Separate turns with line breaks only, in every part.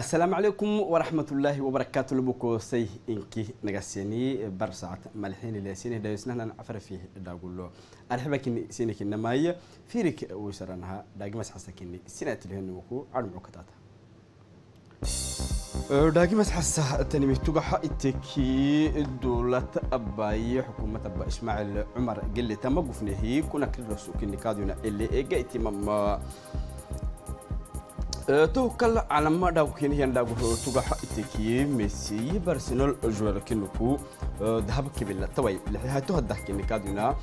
السلام عليكم ورحمة الله وبركاته لبكو سي إنكي نغسيني برسعة ملحين اللي سيني دا يسنهنا نعفر فيه دا قولو أرحبا كني سيني كنا ماي فيريك ويسرانها داقي قمس حسا كني سينة تلهن وكو عرم عكتاتا أه، داقي مسحسة تنمي تقحى حائتكي دولة أباي حكومة أبا إسماعيل عمر قلي تما قفنهي كنا كل رسوك النكادونا اللي إيجا إتمام توكل على ما داوكين هي داغو توغا تكي ميسي بارسنال جوال كنكو ذهب كبيلا توي لحياتو هدا كين كادونا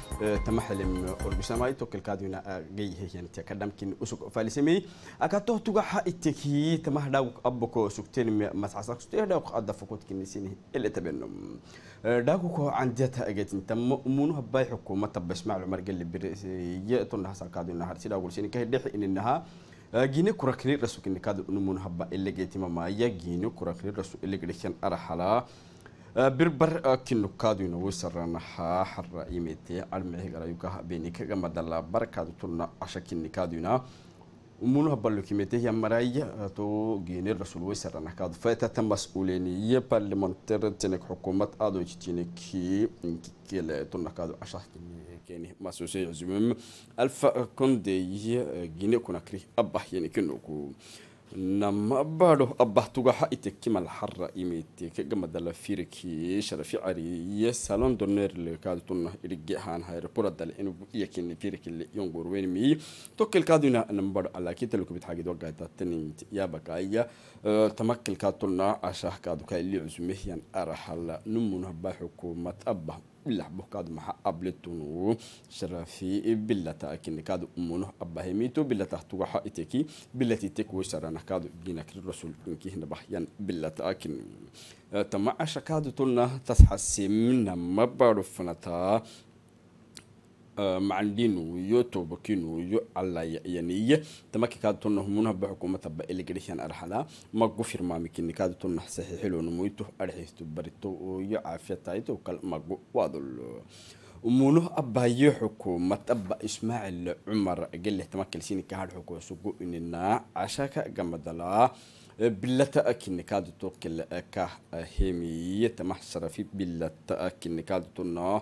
تمحلم اورغسماي توكل كادونا جي هي هي يعني تقدم كين أسوك اسوق أكا اكاتو توغا تكي تمح داو أبوكو سوكتين مسعسك ستي داو قد فكوت كين سيني اللي تبنم داغو كو عنديتها اجتن تم امونو هباي حكومه تبس معلومه قال لي يتون هسا كادونا هرسي داغو سيني كهدح انها gine kurakni rasu kini kad unumun habba illegeti mama ya gine kurakni rasu illegetian arhala birbar kinu kaduna wisarana ha harra imete almehi garayuka habeni kaga madalla barkadu tulna asha kini kaduna ومنها بالكيمياء هي مرايا تو جينر رسول ويسر أنا كاد فاتا مسؤولين يبقى اللي منتر تنك حكومة أدو تنك كي كلا تونا كاد أشاح كيني مسؤول سيد زمم ألف كندي جينر كنا كري أبا يعني كنوكو nama badho abahtugaha itekkimal harra imete kegamadala fireki sharafi cariye salon doner lekadtuna irgehan hayrepuradal inu iyakini firekile yongorwenmi tokkelkaduna nambadho alakitelkubitxagidogaytatanimit yabakaya tamakkelkatuna ashahkadukaili cusmehyan arahala numunah ba xukuumad abah بالله بوكاد مح أبلتونو شرفي بلتا أكن كاد أمونه ابهيميتو بلتا توحى إتكي بلتي تكو سرنا كاد جينك الرسول انك هنا بحيان بلتا أكن أه، تما عشا كاد تصحى تسحسي منا مبارو فنتا آه، معندين يو توبكين يو على يعني تماكي كاد تون همونها بحكومة تبع اللي قريشان أرحلا ما قفر ما مكين كاد تونا صحيح حلو نمويتو أرحيستو بريتو يو عافية تايتو وكل ما قوادل ومنه أبا يحكو ما تبا إسماعيل عمر قال له تماكل سيني كهاد حكو سوقو إننا عشاكا قمدلا بلا أكن نكاد توكل أكا هيمية محسرة في بلا أكن نكاد تون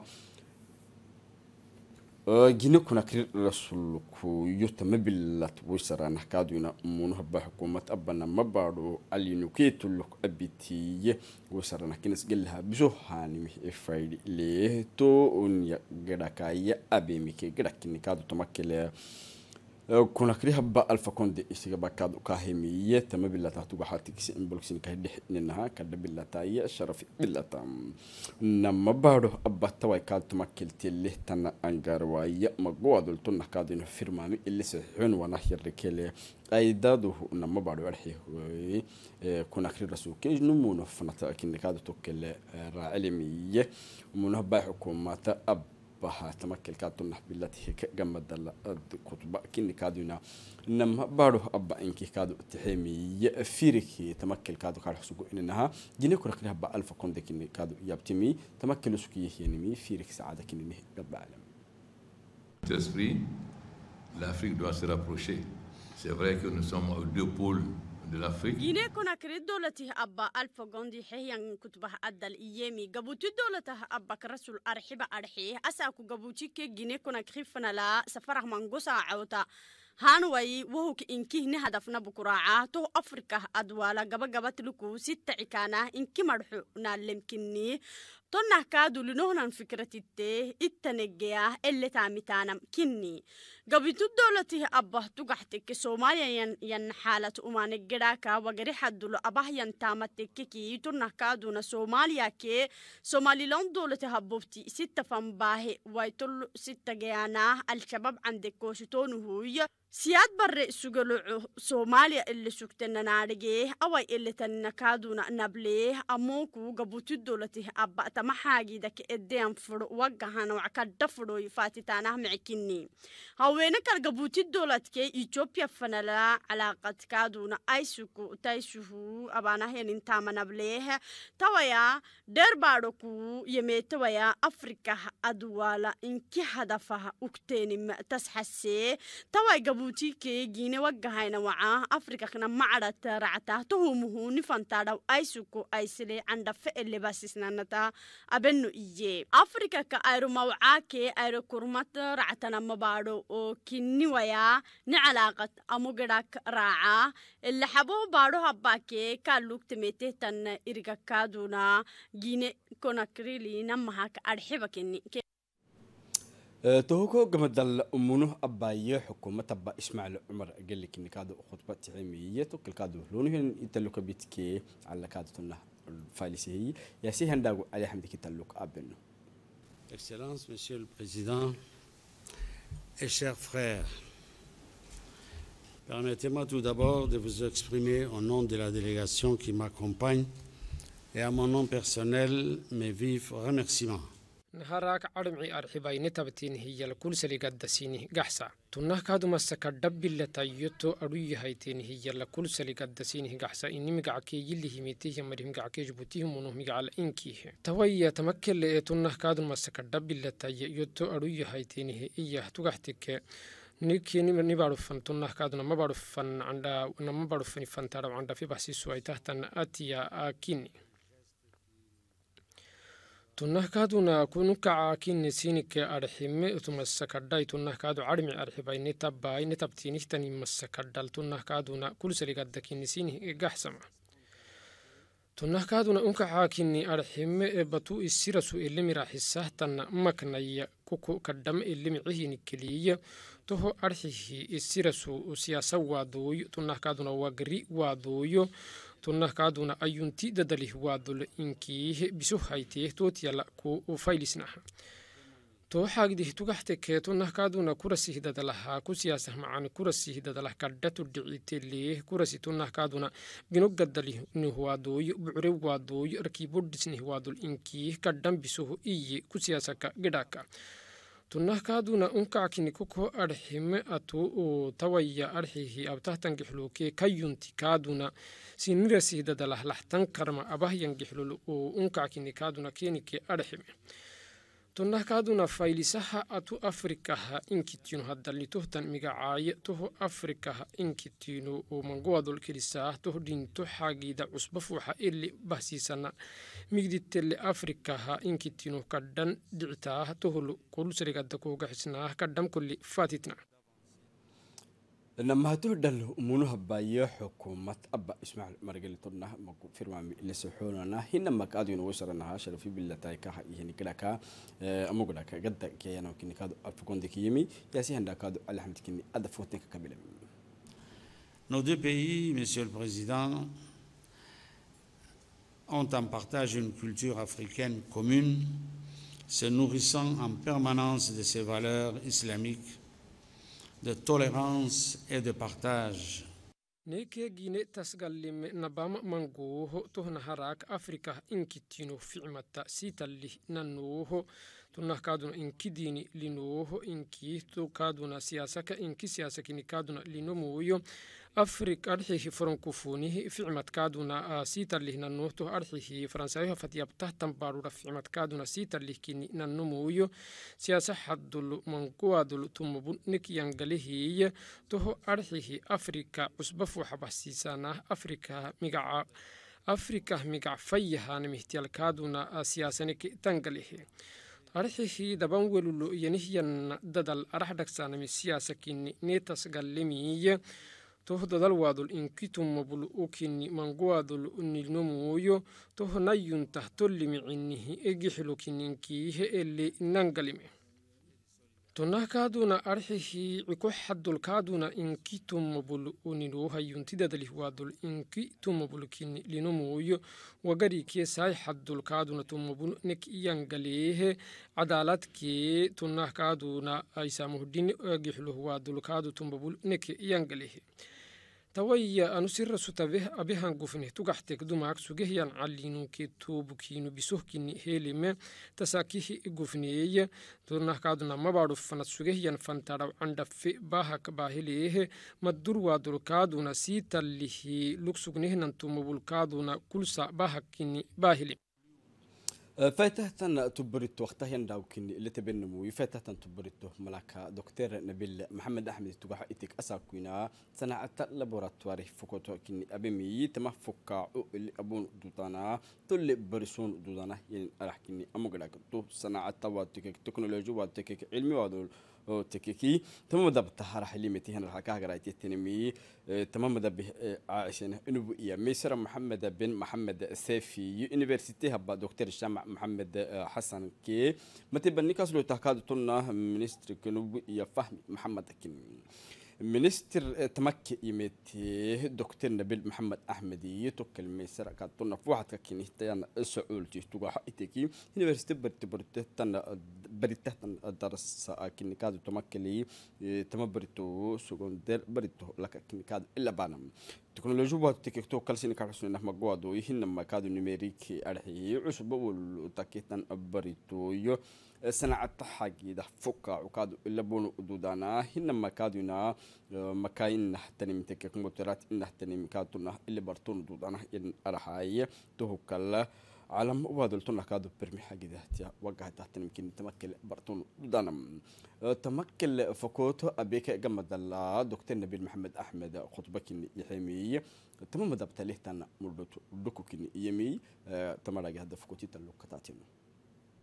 جينا كنا كرير رسولك يوتم بلات وسرا نحكادونا منهبة حكومة أبنا مبارو اللي نكيتو لك أبتي وسرا نحكينس جلها بزوحاني مه إفايد ليه تو ون يا أبي ميكي جراكيني كادو تمكيلي كنا كريها با ألف كوندي إستيقا با كاد أكاهمية تما بلا تاتو بحاتي كسي إن بلوكسين كهدي حننها كاد بلا تاية شرف بلا تام نما بارو أبا تواي كاد تما كيلتي اللي تانا أنجار واي ما قوة دولتو نحكاد ينو فرمامي اللي سحون ونحير ركيلي أي دادو نما بارو ألحي كنا كري رسو كيج نمونو فنطا كاد توكيلي را علمية ومونو باي حكومات أبا بها تمكل كاتونا بالتي هي كما دل كتب كني كادونا نم بارو أبا إنك كادو تحمي يفيرك تمكل كادو كارح سوق إنها جنك ركنها ب ألف كوند كني كادو يبتمي تمكل سوقي هي فيرك سعادة كني نه بعلم
تسبري l'Afrique doit se rapprocher. C'est vrai que nous sommes deux pôles guinee
konakiri dowlatih abba alfa gondi xehyan kutbah addal iyemi gabuti dowlatah abbak rasul arxiba arxi asaku gabujike guinee konakiri fanala safarah mangosa cawta hanwayi wahuk inkihne hadafna bukuraaca toh afrikah adwala gabagabatluku sittacikaanah inki marxu naalemkini tonnah kaadulinohnan fikratite ittanegeyah eletaamitanam kini gabitu dowlatihi abah tugaxteke somaliyan yan xaalad umane gedhaka wagarixadulo abah yan taamatekeki tunahkaaduna somaliyake somalilan dowlati habobti isittafanbaahe waytol sittagayaanah alshabab candekositonuhuy siyaad bare sugaloco soomaaliya ele sugtenanaadhagee away eletaninakaaduna nablee amoku gabuti dowlatih aba tamaxaagiidaka edean fudo wagahanoc kadha fudoy micikini haweene kalgabuuti dowladkee itoobiya fanala calaaqadkaaduuna aysuku taysuhu abaanahenin taamanableeh tawaya dheerbaadhoku yemeetawaya afrikah aduwaala inki hadafah ugteenim tasxasee tawai gabuutikee giinewagahayna waca afrikakna macadhat ractaa tahumuhu nifantaadhaw aysuku aysile candhafe elebasisnanata abeno iye afrikaka ayromawcaakee ayrokurmat ractana mabaadho oo kinniwayaa ni calaaqad amugidhak raacaa laxaboo baadhoha baakee kaa luugtameetehtan irigakaaduna gine konakrilina mahak adxiba kenni
tohoko gamadal umuno abayo xukuumataba ismaaciil cumar geliknikaado khudba tiximiye tokilkaado loonihin italukabitke calakaadtuna faalisihey yaasihandhaago ali xamdi kitaluk abeno Excellence, Monsieur le Président, et chers frères, permettez-moi tout d'abord de vous exprimer au nom de la délégation qui m'accompagne et à mon nom personnel mes vifs remerciements
naharaak cadhamci arxibaynitabatiin hiyalakulsaligaddasiini gaxsa tunnah kaadumastaka dhabbilatayoto adhu yahayteen hiyalakulsaligaddasiini gaxsa ini migacakeeyilihimitihi marihimgackeejbutihimunuh migacala inkih tawaya tamakele ee tunnah kaadumastaka dhabbilatayoto adhu iyah tugaxtike nikinnibarufan tunahkaaduna mabarufan candha nama barufani fantaraw candhafi baxsiisu atiya akini tunnahkaaduna kunukacaakine sinike arxime tumasakadhai tunnahkaadu carmi arxibai netabai masakadhal tunnahkaaduna kulsaligadakine tunahkaaduna gaxsama arxime e batu isirasu elimira maknaya kuku kadhama elimi cihini keliya toho arxihi isirasu siyaasawaadooyo tunahkaaduna wagri waadooyo tuna kaaduna ayunti dadalih waadul inkiih bisuhaytiih tuutiyala ku ufaylisnaha tooxaagdih tugaxtekee tunah kaaduna kurasih dadalaha kusiyaasah macan kurasih dadalah kadhatu dhiciteleeh kurasi tunah kaaduna bucre ginogadalihnihuwaadooy bucrewwaadooy waadul inkiih kadhan bisuhu ku siyaasaka gidhaaka tunnahkaaduna unkackini kuko arhime atuu u tawaya arxihi abtahtangihlukee kayunti kaaduna sinirasihdadalahlah tankarma abahyan gihlul u unkackini kaaduna kenike arxime tonnahkaaduna faylisaha atu afrikaha inkitinu haddalnitohtan migacaaye toho afrikaha inkitinu umangowadol kelisaah toho dhinto xaagida cusba fuuxa ili bahsiisana migditele afrikaha inkitinu kadhan dhicitaah tohlu kolusarigadakoogaxisnaah kadham koli faatitna
لما هتودل منها بايو حكومة أبا إسماعيل مرجل مكفر مع لسحولنا هنا ما كادو نوصلنا هاشل في بلا تايكا يعني كذا كا كا كجد كي أنا كني كادو أفكون ذيك يمي ياسي هندا كادو الحمد كني هذا فوتني كقبل Nos deux pays, Monsieur le Président, ont en partage une culture africaine commune, se nourrissant en permanence de ses valeurs islamiques de tolérance et de partage.
neke gine tasgalime nabama mangoho tohna harak afrika inkitino Firmata, sitalli nanoho tunah inkidini linoho inkitu to kaduna siyasaka inki kaduna linomoyo afrig arxixi foronkufunihi ficmadkaaduna a siitarlih arxihi arxixi faransayoha ficmadkaaduna tambarura ficmadkaaduna siyaasa xadul siyaasaxadulu manguwadul tumubunik yangalihiiye toho arxixi afrika cusbafuxabahsiisanah afrika migaca afrikah migac fayahan mihtialkaaduna siyaasanik tangalihi arxixi daban welulo yanihyan dadal arax dhagsanami siyaasakini nitas galimiye toho dadalwaadol inkitumoblu ukini manguwaadol unilnomooyo toho nayuntah tollimicinihi egixilokininkiihe ele inangalime tonah kaaduna arxihi ciko xadol kaaduna inki tumobol uniluohayuntidadalihwaadol inki tumabulkini linomooyo wagarikee saay xadol kaaduna tumabul nek iyangaleehe cadaaladkee tonah kaaduna aysamuhdhin agixloh waadol kaadu tumobul neke iyangaleehe tawaya anusira sutabeh abehan gufneh tugaxtek dumaak sugehyan calinunke tobukinu bisohkini helime tasakihi gufneeye dunahkaduna mabaru fanad sugehyan fantaraw candhafe bahak baheleehe madurwadulkaaduna siitallihi lugsugnehnan tumabulkaaduna kulsa bahakini bahili
فاتهتن تبرت وقتهن داوكن اللي تبنمو فاتهتن تبرته ملاكا دكتور نبيل محمد أحمد تبح إتك أساكونا صناعة لابوراتواري فكوتو كن أبمي تما فكا أبون دوتانا تولي برسون دوتانا ين يعني أرحكني أمغلاك تو صناعة واتكك تكنولوجي واتكك علمي وادول او تككي تمام مدى بتحرى حليمة هنا الحكاة قرأت تنمي آه، تمام مدى آه، عشان إنه يا ميسر محمد بن محمد السيفي يونيفرسيتي هبا دكتور الجامع محمد آه، حسن كي متي متبني لو تحكاد تونا منستر كنوب يا فهمي محمد كن منستر تمك يمتي دكتور نبيل محمد أحمدي يتوكل ميسر تونا في واحد تيان تيانا السعول تيتوغا حقيتكي يونيفرسيتي برتبرت تنا baritahtan darasa kinikadu tomakeli tamabaritu sugon der baritu laka kinikadu illa banam. تكنولوجيا تكتو كالسين كارسون نحما قوادو يهن نما كادو نميريكي أرحي عشب أول تاكيتان أبريتو يو سنعة تحاقي ده فوكا وكادو إلا بونو دودانا هن نما كادو نا مكاين نحتاني متكا كمبوترات نحتاني مكادو نح إلا بارتون دودانا إن أرحاي تهو كالا علم وادلتون أكادو برمي حاجة دهتيا وقع تحت يمكن تمكن برتون دانم أه، تمكن فكوتو أبيك جمد الله دكتور نبيل محمد أحمد خطبك يحمي تمام دبت له تنا مردت دكوك يمي أه، تمرجع هذا فكوتي تلوك تاتيم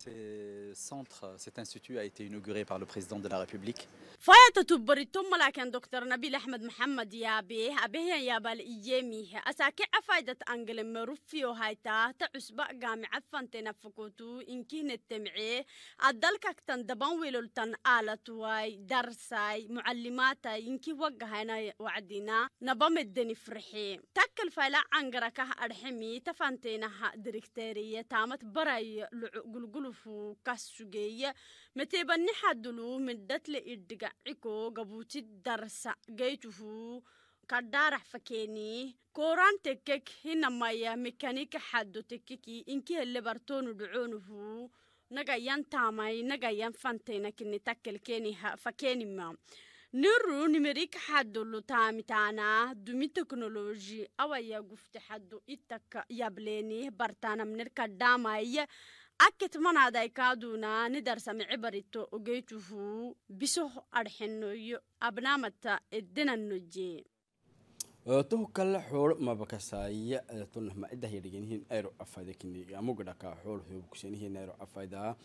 أه، centre, cet institut a été inauguré par le président de la République.
فايتة بريتم لكن دكتور نبيل أحمد محمد يا بيه أبيه يا بال إيامي أساكع فايدة أنجل مروفيو هايتا تعسبة جامعة فانتنا فكوتو إن كين التمعي أدلك أكتن دبان ويلولتن آلتواي درساي معلماتا إنكي وجهنا وعدينا نبام الدني فرحي تكل فلا أنجرك أرحمي تفانتنا دركتيرية تامت براي لقلقلفو كس sugeeya meteebani xadulu midhatle idhigaaciko gabuuti darsa geytuhu kadhaarax fakeeni koran tekek hinamaya mekanika xaddo tekeki inkihele bartoonu dhacoonuhu nagayan taamay nagayan fantayna kinitakelkeeniha fakeenima niru nimerik xadulu taamitaana dumi teknoloji awaya gufte xaddu itaka yableeni bartaanamnir kadhaamaya aketmanadaikaaduna nidarsamicibarito ogeytuhu bisoh adhxenoyo abnaamata edenanoje
tohu kala xoolo mabakasaaya tunahma idahyadhigenihin ayro afayda kinigamugdhaka xool hoobkusenihin nayro afayda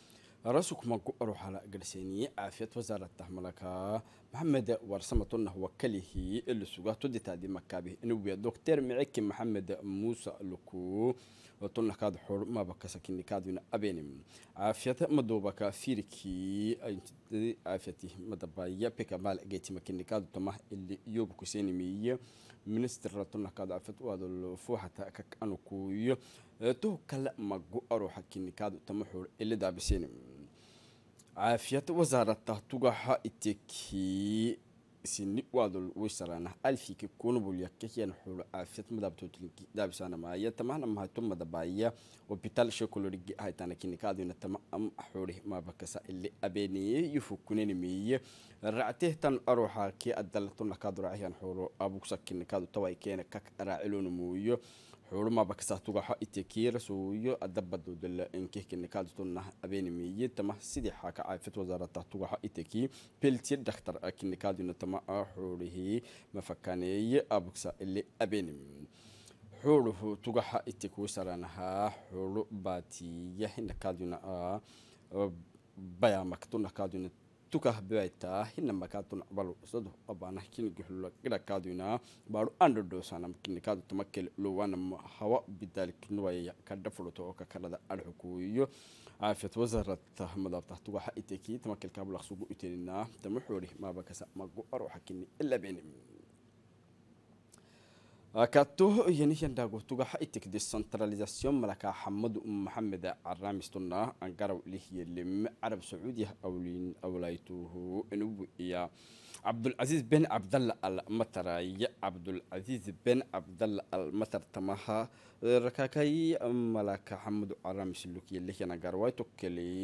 rasukmagu aruxala garseeniye caafiyad wasaarata malaka maxamed warsama tunah wakalihi lisuga tuditaadi makaabih inuwiya doctor micike maxamed muusa luku tonna kaad xor maba kasakini kaadwina abenim aafiyata madobaka firiki aafiyati madabaya peka maal agaitima kini kaadu tamah ili yobu kusenimiye ministra tonna kaad aafiyat uadol fuuxata kak anukuyo tuhu kala magu aruxa kini kaadu tama xor ili daabisenim aafiyata wasaarata tugaha iteki sini waadol weysarana alfiki kunubulya kahiyan xulu aafiyad madabtootlinki daabsaanamaya tamahna mahato madabaya hopital shekolorigi haytana kinikaadina tama am xuri mabakasa ili abeeniye yufukunenimiye ractehtan aruuxa kii adalatunakaadoraciyan xulu abugsa kinikaadu tawai keena kak raacilonamuuyo xuluma bakasatuga xa itekiira suuyo adabadu dala inkihkini kaadutuna abeenimiye tama sidii xaaka caafid wasaarata tuga xa iteki peltiye dhakhtar akini kaaduna tama a xulihi mafakaneeye abuksa ile abeenim xuruhu tuga xa iteku saranaha xulu baatiya hinakaaduna a bayamaktuna kaaduna tukah bebaita hinamakatun abalu sadu abana kini gihula gira kaduna baru ando dosanam kini kadu tumakkel luwanam hawa bidalik nuwaya kada fuluto oka kalada alhukuyo عافية وزارة مدار تحت وحق إتكي تمكن كابل أخصوبو إتنينا تمحوري ما بكسا مقو أروحك إلا بيني كاتو يني يندا غوتوغا حيتك دي سنتراليزاسيون ملكا حمد محمد عرامستنا انقرو ليه يلم عرب سعودي اولين اولايتوه انو يا عبد العزيز بن عبد الله المطري عبد العزيز بن عبد الله المطر تمها ركاكاي ملكا حمد عرامسلوكي ليه ينقروايتو كلي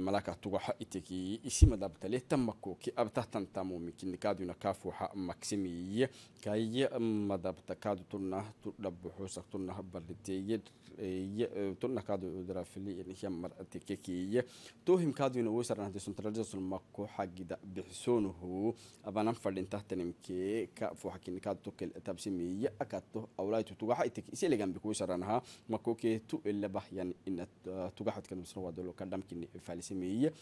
malaka tuga ha iteki isi madabta le tamako ki abta tantamo mikin kadu na kafu ha maksimi kai madabta kadu tunna tudabbu husak tunna habalite tunna kadu drafili in hiyam mar ateke ki tohim kadu na wosarna de suntralja sul makko hagida bihsunuhu abanan fadin tahtanim ki kafu hakin kadu tukel tabsimi akatto awlaitu tuga ha iteki isi legan bikusarna ha makko ki tu illa bahyan in tuga hatkan musrawa dolo kadamkin falasimeeye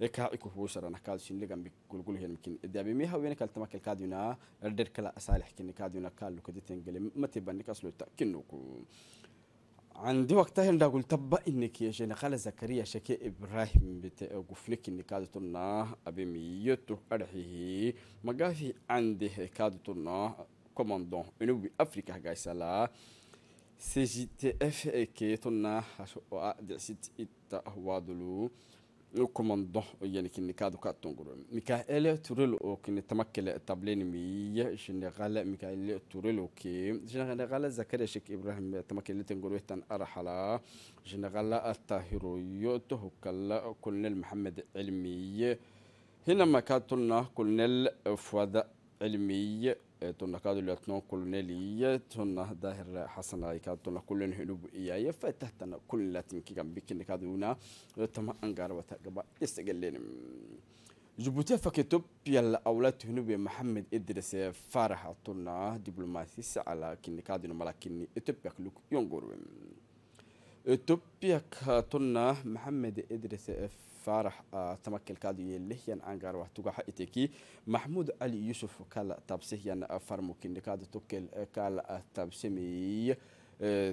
eka iko kuusara nakaadu sin ligan bi gulgul hen mikin daabimi hawena kal tamakal kaaduna der kala asalih kin kaaduna kalu kaditen gele mate banni kaslo takinu ku عندي وقتها هنا قلت تبا انك يا شيخ خالد زكريا شكي ابراهيم بتقفلك انك كاد تنا ابي ميتو ارحيه مقافي عندي كاد تنا كوماندون انو افريكا جايسلا CJTF keetona a ah dhicsid ita waadulu kumando yani kinikadu ka tunguru mikael turel oo kini tamakile tablen miya general mikael turel oo ke shinaqala zakari shik ibrahim tamakile tunguru tan arhala shinaqala atahiru yoto hukalla kulnel muhammad ilmiye هنا ما كاتلنا كلنا فواد علمي تنقاد لاتنون كولونيلي تنا ظاهر حسن رايكا تنا كلن هلوب إياي فتحتنا كل لاتن كي كان بيكي نكادونا تما أنقار وتقبا يستقلين جبوتي فكتب يلا أولاد هنوب محمد إدريس فارح تنا دبلوماسي سعلا كي نكادونا ملاكيني إتوب يكلوك يونغورو إتوب يكا تنا محمد إدريس faarax tamakelkaaduyee lixyan angar wax tugaxa iteki maxmuud cali yusuf kala tabsihyan farmukinikaad tukel kala tabsemeeye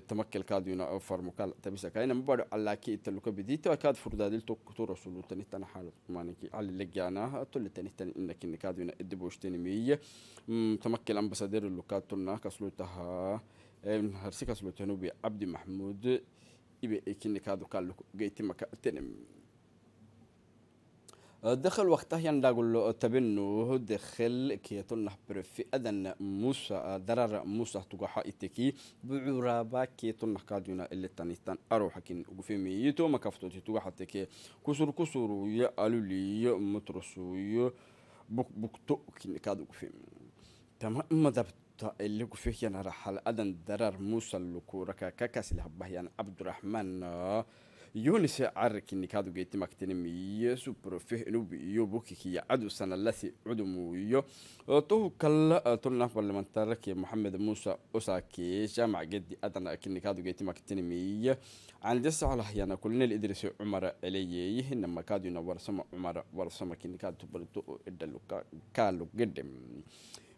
tamakelkaaduyuna farmukal tabisakaina mabaro alaaki italuka bidito kaad furdaadil tukuturasulutanittan xaalad maaninki cali legaana tolitanitan inakinikaaduyuna ediboshtenimiye tamakel ambasaderi lukaatuna kaslutaha harsi kaslutanu bi cabdi maxmuud ibe ikinikaadu kaaluku geytimaka tenem دخل وقتها ينداقل يعني له تبنو هو دخل كي تلنح في أذن موسى درر موسى تقحا إتكي بعرابا كي تلنح كادونا اللي تانيتان أروح كين وقفي ميتو ما كفتو تتقحا تكي كسر كسر يا ألولي مترسو يا بك تو كين كادو قفي تمام ما دبت اللي يعني قفيه ينا رحل أذن درر موسى لكو ركا كاكاس لهبه يعني عبد الرحمن yunise carakinika adugeyti maktinimiyo suprofe inubi iyo bukikiya cadusana lasi cudumuyo tuhu kala tulna barlamentarki maxamed muusa usake jaamac gedi adana kinika adugeyti maktinimiya candisaxlahyana kulnel idris cumar celeyeyi hinamakaaduna warsama cumar warsama kinika tubarto idhalukaalugedhem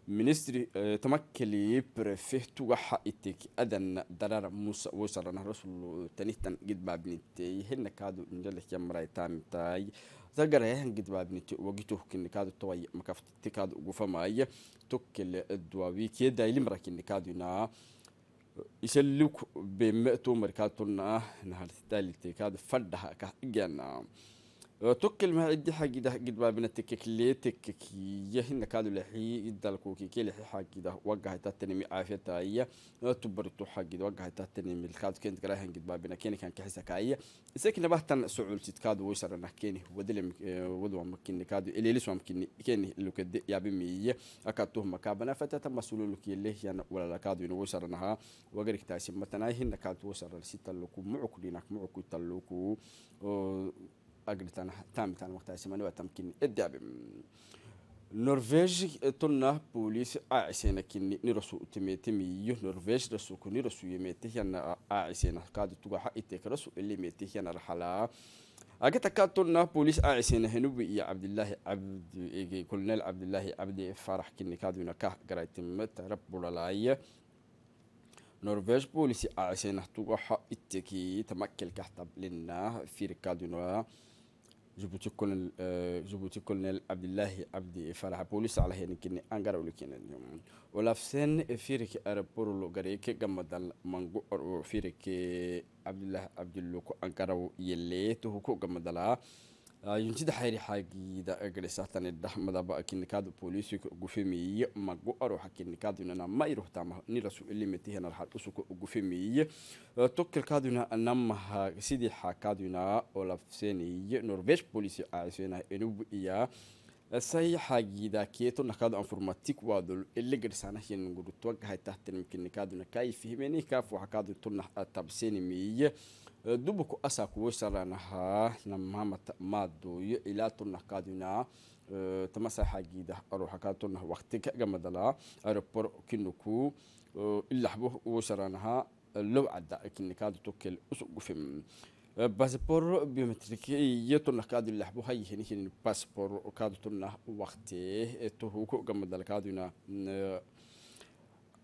ministri tamakali prefectu waxa itik adan darar musa wasarana rasul tanitan gidbaabnitay hinna kaadu injalihya maraytaamitaay dagarayahan gidbaabniti wagituh kinikaadu taway makaftiti kaadu ugufamay tukil duwawi kiyadayli marakinikaaduna isaluk bematu markaatuna nahartitaalite kaadu fadhaha kah igana توكل ما عندي حاجة ده قد ما بنتكك ليه تكك يهن كادو لحي إدى الكوكي كي لحي حاجة ده وقع تاتنمي عافية تاية تبرتو حاجة ده وقع تاتنمي الكادو كنت قراهن قد ما بنا كيني كان كحسا كاية إساكي نباهتن سعول تتكادو ويسر أنه كيني ودل ودوا مكيني كادو إلي لسوا مكيني كيني اللو كد يابي ميية أكادوه مكابنا فتاتا مسؤولو لكي اللي يعني ولا لكادو إنو ويسر أنها وقريك تاسي متناهن كادو ويسر لسيتا لكو معكو دينك معكو تلوكو أجل تان أجلتان تامتان وقتها سماني وتمكن الدعب نرويج تونا بوليس أعسينا كني نرسو تميتمي يو نرويج رسو كن نرسو يميته ينا أعسينا كاد تقع حقيتك رسو اللي ميته ينا رحلا أجت تونا بوليس أعسينا هنوب يا عبد الله عبد إيه، كلنا عبد الله عبد فرح كن كادونا كه قريت مت رب بولاية نرويج بوليس أعسينا تقع حقيتك تمكن كحتب لنا في ركاد ركادونا jubuti colonel jubuti colonel abdullahi abdi faraha polisi ala hen kini angara ulu kini olaf sen firiki aeroport lo gare ke gamadal mangu or firiki abdullah abdullo ko angara yelle to ko gamadala yuntida xayri xaagiida eegaleysaatanedhah madaba kinnikaadu booliisiga ugufemeeye magu aruuxa kinnikaadunana mairuhtama nirasu ilimatihenar har usuka ugufemeeye eh, tokkelkaaduna namaha sidii xaakaaduna olafseeneye norveg booliisi caaseena enubu iyaa eh, sayaxagiida keeto nakado anformatik waadol elegarsaanahiyan gurutwagahaytahtanimkinnikaaduna kaifihimeni kaafuxakaadu tunax tabseenimeeye dubuku asa kuwesharanaha na mahamata maadoyo ilaa tunakadina tamasa xagiida aruxakaatuna waqtika gamadala aeropor kinuku ilaxbo uwesharanaha low cadda kinikaadu tukel usugufim باسبور بيومتريكي يتون كادو لحبو هاي هني هني باسبور كادو تون وقتي تهوكو قمد الكادو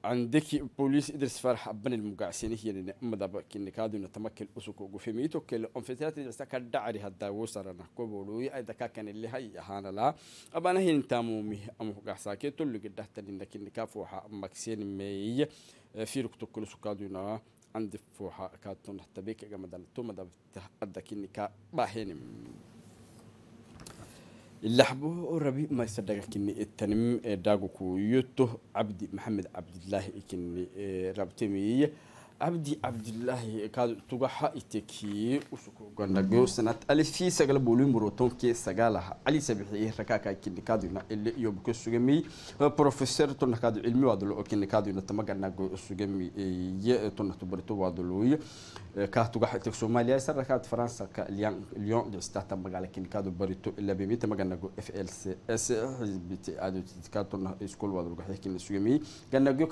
عندك بوليس إدرس فرح أبن المقاسين هي لنا أمدا بكين كادو نتمكن أسوك وقفميتو كل أنفتات إدرس تكاد دعري هدا نحكو بولوي أي دكا كان اللي هاي هانا لا أبانا هي نتامومي أمو قاساكي تلو قد دهتن إنك إنك فوحا مكسين مي في ركتو كل سكادو نا عند فوحا كاتون حتى بيك أمدا نتومدا أدكين كا باهين لحبو ربي ما يصدقك كني التنم إيه، داغوكو يوتو عبد محمد عبد الله كني إيه، ربتمي cabdi cabdilaahi kaad tugaxa itekii usukuganagyo mhm. sanad alifii sagal buli murotonke sagaalaha calisa bixiye rakaaka kinikaaduna ele iyo buka sugami eh, professor tuna kaadu cilmi waadulo kinikaaduna tamaganago sugami eh, ye eh, tuna tubarito waaduloy kaa tugaxa itek soomaaliya faransa ka lyon de stata magaala kinikaadu barito labimi tamaganago f l c s xisbiti aadotitikaatuna iskool waadulo gaxikina sugami ganagyo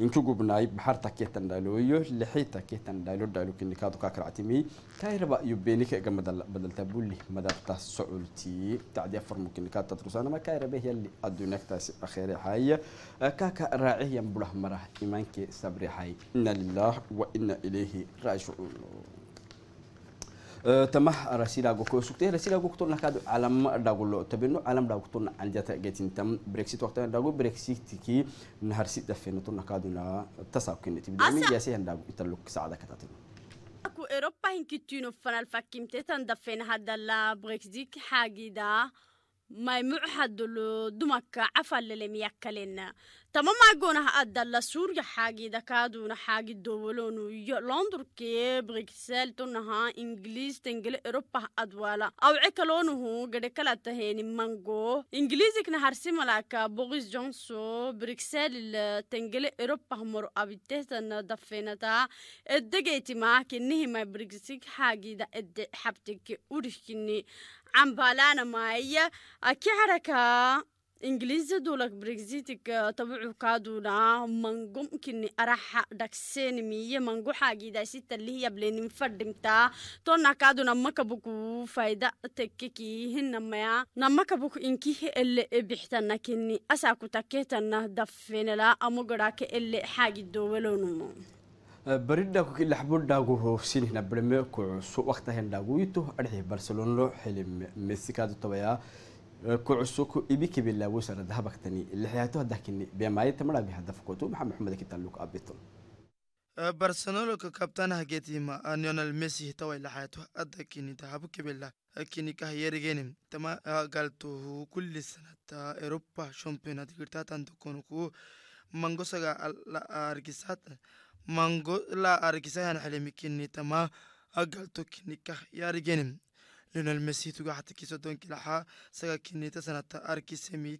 إن كوجبناي بحرت كيتن دالويه لحيت كيتن دالو دالو كن كادو كاكر عتمي كاير بق يبينك إجمع بدل بدل تبولي مدار تسعولتي تعدي فرم كن كاد تدرس ما كاير به يلي أدونك تاس أخير حي كاك راعي مبرح مره إيمانك صبري حي إن لله وإنا إليه راجعون تمه رسيلا غوكو سكتي رسيلا غوكتو نكاد عالم داغولو تبينو عالم داغوكتو انجاتا جاتين تم بريكسيت وقت داغو بريكسيت كي نهار سيت دفينتو نكادنا تساكن تبدي ياسي داغو يتلوك سعاده كتاتين
أكو أوروبا هنكتينو فنال فاكيم فاكيمتي تندفين هذا لا بريكزيك حاجي دا maymuxadulu dumaka cafalelemiya kalena tama maagoonaha adala suurya xaagida kaaduna xaagi dowalonu iyo londurkee brixel tunaha ingiliis tengele europah adwala awce kaloonuhu gedhekala taheeni mango ingiliisikna harsi boris jonso brixel tengele eropah moro abitehtan dafenata edegeytimaa kinihimay brixig xaagida ede xabteke urihkini cambalaana maaya akixaraka ingiliza dulak brexitik eh, tabucukaduna mangomkini araxa dhagsenimiye mangoxagidaisitalihiyableenim fadhimtaa to nakaduna makabuk fayda tekekihinamaya namakabuk inkihe ele ebixtana kini asaku takehtana dafenela amogoraka ele xaagidowelonuma
بريدا كي لحبود داغو هوسين هنا برمي سو وقتها هنداغو يتو أرحي برشلونة لو حلم ميسي كادو تبايا كعسوك إبيك بالله وسنة ده بقتني اللي حياته هداكني بما يتمرع بهدف كوتو محمد محمد كتالوك أبيتون
برسنولو كابتن ما نيونال ميسي توي اللي حياته ده كني لحياته أدكني ذهبك بالله كهير جنم تما قالته كل سنة تا أوروبا شامبيونات كرتا تندكونكو مانغوسا على الأرجسات mango la argisahan xalimikini tama agalto kinika yaarigenim lionel messi tuga hata kiso donki laha saga kinita sanata arkisemi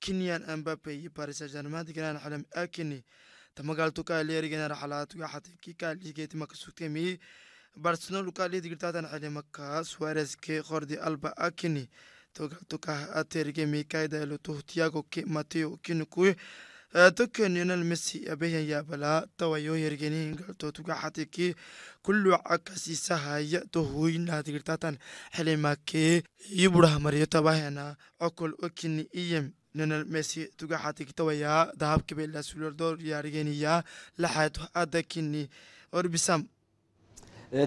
kinyan ambape iyo paris germain diganan xalim akini tamagalto kaaliyaarigenar xalaa tuga barcelona kaali digirtaatan xilima suarez ke qordi alba akini togalto kaa tiago ke mateo kinikuy token yonel messi abeyan yaabalaa tawayo hergenihingaltootuga xatikii kuluca kasisahaya tohoyna tigirtatan xelimakee mariyo tabahena okol okini iyem nonel messi tuga xatigtawayaa dahabkabela sulardor yaargeniya laxayd
adakini orbisam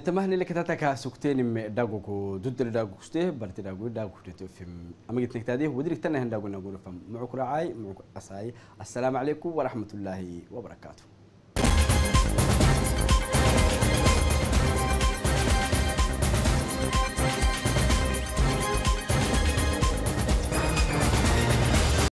تمهني لك تتكا سكتين م داغوكو ضد داغوكسته برت داغو داغوكتو في أما جت نكتادي ودرك تنا نقول فم معك رعاي معك أساي السلام عليكم ورحمة الله وبركاته